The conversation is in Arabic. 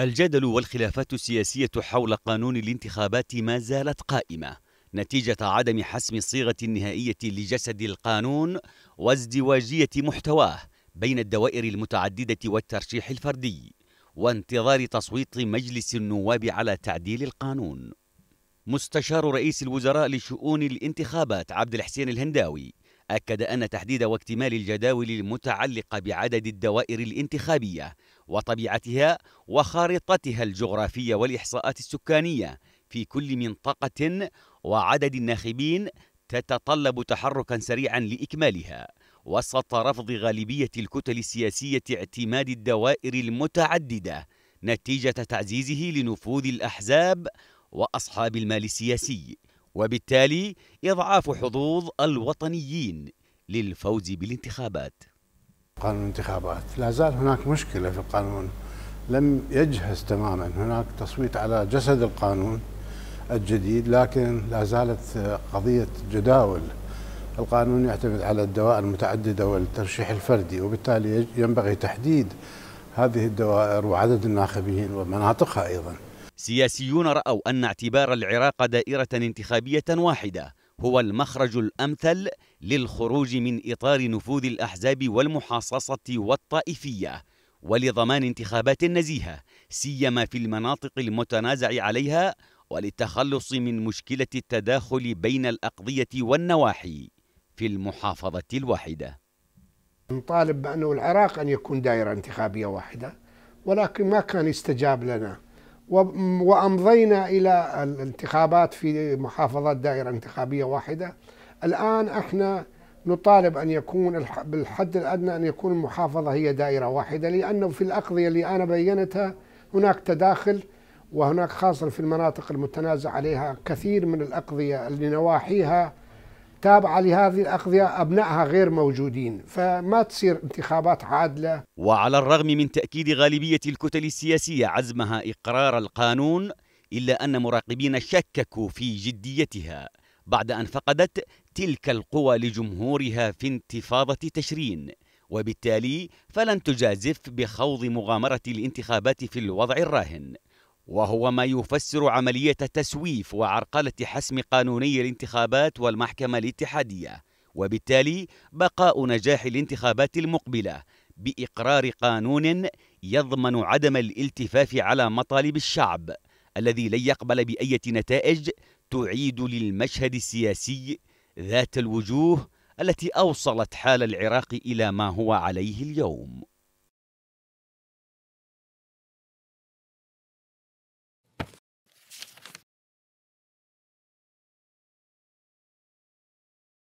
الجدل والخلافات السياسية حول قانون الانتخابات ما زالت قائمة نتيجة عدم حسم الصيغة النهائية لجسد القانون وازدواجية محتواه بين الدوائر المتعددة والترشيح الفردي وانتظار تصويت مجلس النواب على تعديل القانون مستشار رئيس الوزراء لشؤون الانتخابات عبد الحسين الهنداوي أكد أن تحديد واكتمال الجداول المتعلقة بعدد الدوائر الانتخابية وطبيعتها وخارطتها الجغرافية والإحصاءات السكانية في كل منطقة وعدد الناخبين تتطلب تحركا سريعا لإكمالها وسط رفض غالبية الكتل السياسية اعتماد الدوائر المتعددة نتيجة تعزيزه لنفوذ الأحزاب وأصحاب المال السياسي وبالتالي إضعاف حظوظ الوطنيين للفوز بالانتخابات قانون الانتخابات لا زال هناك مشكلة في القانون لم يجهز تماما هناك تصويت على جسد القانون الجديد لكن لا زالت قضية جداول القانون يعتمد على الدوائر المتعددة والترشيح الفردي وبالتالي ينبغي تحديد هذه الدوائر وعدد الناخبين ومناطقها أيضاً سياسيون رأوا أن اعتبار العراق دائرة انتخابية واحدة هو المخرج الأمثل للخروج من إطار نفوذ الأحزاب والمحاصصة والطائفية ولضمان انتخابات نزيهة سيما في المناطق المتنازع عليها وللتخلص من مشكلة التداخل بين الأقضية والنواحي في المحافظة الواحدة نطالب بأنه العراق أن يكون دائرة انتخابية واحدة ولكن ما كان يستجاب لنا وأمضينا إلى الانتخابات في محافظات دائرة انتخابية واحدة الآن احنا نطالب أن يكون بالحد الأدنى أن يكون المحافظة هي دائرة واحدة لأنه في الأقضية اللي أنا بينتها هناك تداخل وهناك خاصة في المناطق المتنازع عليها كثير من الأقضية اللي نواحيها تابعة لهذه الأقضية أبنائها غير موجودين فما تصير انتخابات عادلة وعلى الرغم من تأكيد غالبية الكتل السياسية عزمها إقرار القانون إلا أن مراقبين شككوا في جديتها بعد أن فقدت تلك القوى لجمهورها في انتفاضة تشرين وبالتالي فلن تجازف بخوض مغامرة الانتخابات في الوضع الراهن وهو ما يفسر عملية تسويف وعرقلة حسم قانوني الانتخابات والمحكمة الاتحادية وبالتالي بقاء نجاح الانتخابات المقبلة بإقرار قانون يضمن عدم الالتفاف على مطالب الشعب الذي لن يقبل بأية نتائج تعيد للمشهد السياسي ذات الوجوه التي أوصلت حال العراق إلى ما هو عليه اليوم